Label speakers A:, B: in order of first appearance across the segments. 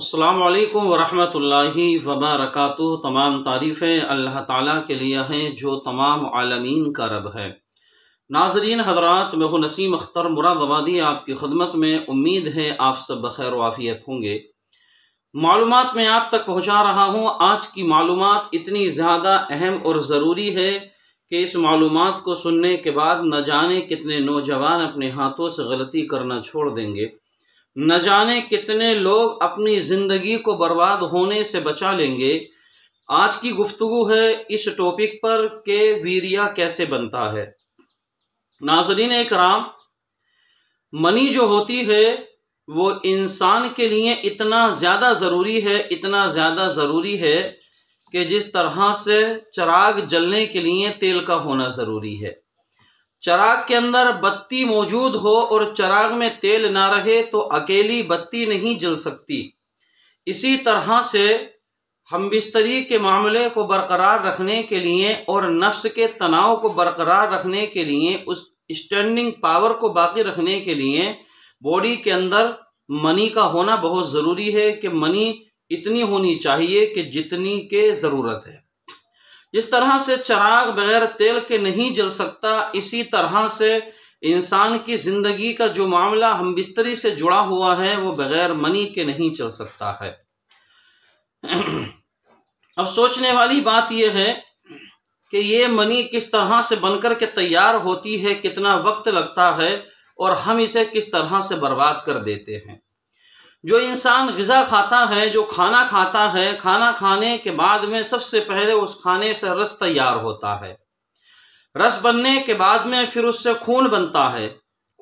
A: अल्लाम वरहमतुल्लाहि वबरकatuh तमाम तारीफ़ें अल्लाह ताला के लिए हैं जो तमाम आलमीन का रब है नाजरीन हजरात मैं नसीम अख्तर मुरादाबादी आपकी खदमत में उम्मीद है आप सब बखैर वाफियत होंगे मालूम में आप तक पहुँचा रहा हूँ आज की मालूम इतनी ज़्यादा अहम और ज़रूरी है कि इस मालूम को सुनने के बाद न जाने कितने नौजवान अपने हाथों से गलती करना छोड़ देंगे न जाने कितने लोग अपनी ज़िंदगी को बर्बाद होने से बचा लेंगे आज की गुफ्तु है इस टॉपिक पर के वीरिया कैसे बनता है नाजरीन एक कराम मनी जो होती है वो इंसान के लिए इतना ज़्यादा ज़रूरी है इतना ज़्यादा ज़रूरी है कि जिस तरह से चराग जलने के लिए तेल का होना ज़रूरी है चराग के अंदर बत्ती मौजूद हो और चराग में तेल ना रहे तो अकेली बत्ती नहीं जल सकती इसी तरह से हम बिस्तरी के मामले को बरकरार रखने के लिए और नफ्स के तनाव को बरकरार रखने के लिए उस स्टैंडिंग पावर को बाकी रखने के लिए बॉडी के अंदर मनी का होना बहुत ज़रूरी है कि मनी इतनी होनी चाहिए कि जितनी के ज़रूरत है जिस तरह से चराग बगैर तेल के नहीं जल सकता इसी तरह से इंसान की ज़िंदगी का जो मामला हम बिस्तरी से जुड़ा हुआ है वो बगैर मनी के नहीं चल सकता है अब सोचने वाली बात यह है कि ये मनी किस तरह से बनकर के तैयार होती है कितना वक्त लगता है और हम इसे किस तरह से बर्बाद कर देते हैं जो इंसान गज़ा खाता है जो खाना खाता है खाना खाने के बाद में सबसे पहले उस खाने से रस तैयार होता है रस बनने के बाद में फिर उससे खून बनता है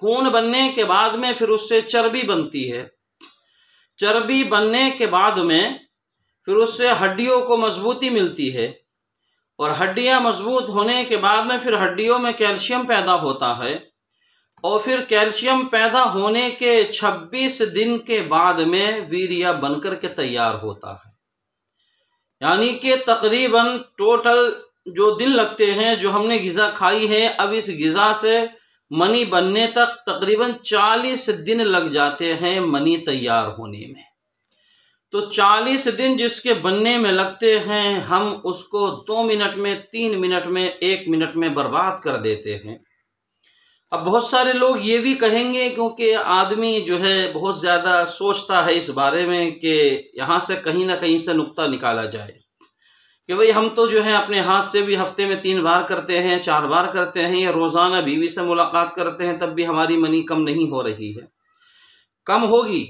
A: खून बनने के बाद में फिर उससे चर्बी बनती है चर्बी बनने के बाद में फिर उससे हड्डियों को मजबूती मिलती है और हड्डियां मजबूत होने के बाद में फिर हड्डियों में कैल्शियम पैदा होता है और फिर कैल्शियम पैदा होने के 26 दिन के बाद में वीरिया बनकर के तैयार होता है यानी कि तकरीबन टोटल जो दिन लगते हैं जो हमने गिजा खाई है अब इस गिजा से मनी बनने तक तकरीबन 40 दिन लग जाते हैं मनी तैयार होने में तो 40 दिन जिसके बनने में लगते हैं हम उसको दो मिनट में तीन मिनट में एक मिनट में बर्बाद कर देते हैं अब बहुत सारे लोग ये भी कहेंगे क्योंकि आदमी जो है बहुत ज़्यादा सोचता है इस बारे में कि यहाँ से कहीं ना कहीं से नुक्ता निकाला जाए कि भाई हम तो जो है अपने हाथ से भी हफ्ते में तीन बार करते हैं चार बार करते हैं या रोज़ाना बीवी से मुलाकात करते हैं तब भी हमारी मनी कम नहीं हो रही है कम होगी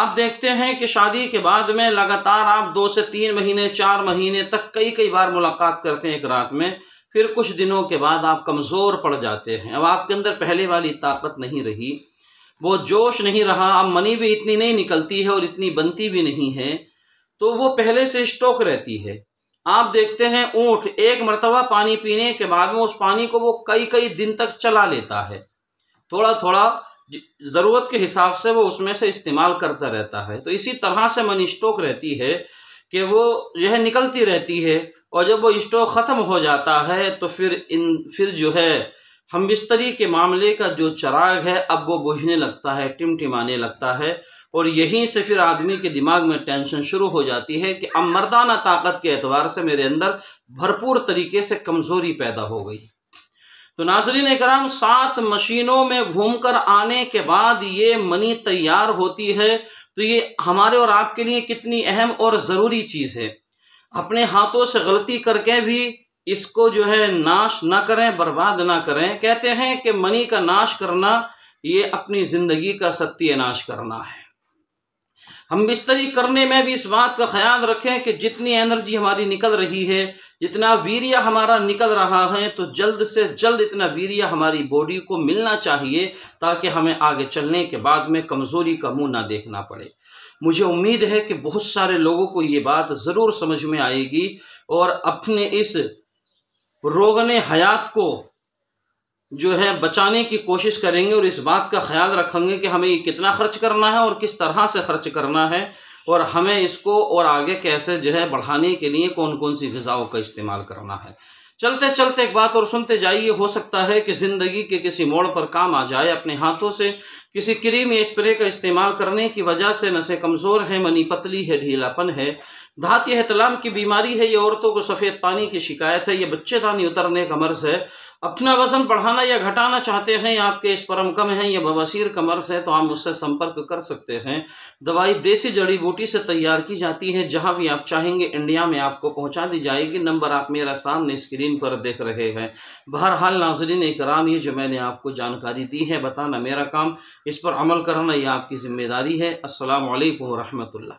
A: आप देखते हैं कि शादी के बाद में लगातार आप दो से तीन महीने चार महीने तक कई कई बार मुलाकात करते हैं एक रात में फिर कुछ दिनों के बाद आप कमज़ोर पड़ जाते हैं अब आपके अंदर पहले वाली ताकत नहीं रही वो जोश नहीं रहा अब मनी भी इतनी नहीं निकलती है और इतनी बनती भी नहीं है तो वो पहले से स्टोक रहती है आप देखते हैं ऊँट एक मरतबा पानी पीने के बाद में उस पानी को वो कई कई दिन तक चला लेता है थोड़ा थोड़ा ज़रूरत के हिसाब से वो उसमें से इस्तेमाल करता रहता है तो इसी तरह से मनी स्टोक रहती है कि वो यह निकलती रहती है और जब वो स्टोव ख़त्म हो जाता है तो फिर इन फिर जो है हम बिस्तरी के मामले का जो चराग है अब वो बुझने लगता है टिमटिमाने लगता है और यहीं से फिर आदमी के दिमाग में टेंशन शुरू हो जाती है कि अब मर्दाना ताकत के एतबार से मेरे अंदर भरपूर तरीके से कमज़ोरी पैदा हो गई तो नाजरीन कराम सात मशीनों में घूमकर आने के बाद ये मनी तैयार होती है तो ये हमारे और आपके लिए कितनी अहम और ज़रूरी चीज़ है अपने हाथों से गलती करके भी इसको जो है नाश ना करें बर्बाद ना करें कहते हैं कि मनी का नाश करना ये अपनी ज़िंदगी का सत्य नाश करना है हम बिस्तरी करने में भी इस बात का ख्याल रखें कि जितनी एनर्जी हमारी निकल रही है जितना वीरिया हमारा निकल रहा है तो जल्द से जल्द इतना वीरिया हमारी बॉडी को मिलना चाहिए ताकि हमें आगे चलने के बाद में कमज़ोरी का मुंह ना देखना पड़े मुझे उम्मीद है कि बहुत सारे लोगों को ये बात ज़रूर समझ में आएगी और अपने इस रोगन हयात को जो है बचाने की कोशिश करेंगे और इस बात का ख्याल रखेंगे कि हमें ये कितना खर्च करना है और किस तरह से खर्च करना है और हमें इसको और आगे कैसे जो है बढ़ाने के लिए कौन कौन सी गज़ाओं का इस्तेमाल करना है चलते चलते एक बात और सुनते जाइए हो सकता है कि ज़िंदगी के किसी मोड़ पर काम आ जाए अपने हाथों से किसी क्रीम या स्प्रे का इस्तेमाल करने की वजह से नशे कमज़ोर है मनी पतली है ढीलापन है धात तलाम की बीमारी है ये औरतों को सफ़ेद पानी की शिकायत है ये बच्चेदानी उतरने का मर्ज़ है अपना वजन बढ़ाना या घटाना चाहते हैं या आपके इस परम कम है या बवासीर कमर्स है तो आप मुझसे संपर्क कर सकते हैं दवाई देसी जड़ी बूटी से तैयार की जाती है जहां भी आप चाहेंगे इंडिया में आपको पहुंचा दी जाएगी नंबर आप मेरा सामने स्क्रीन पर देख रहे हैं बहरहाल नाजरीन राम ये जो मैंने आपको जानकारी दी है बताना मेरा काम इस पर अमल करना यह आपकी जिम्मेदारी है असल वरहमल्ला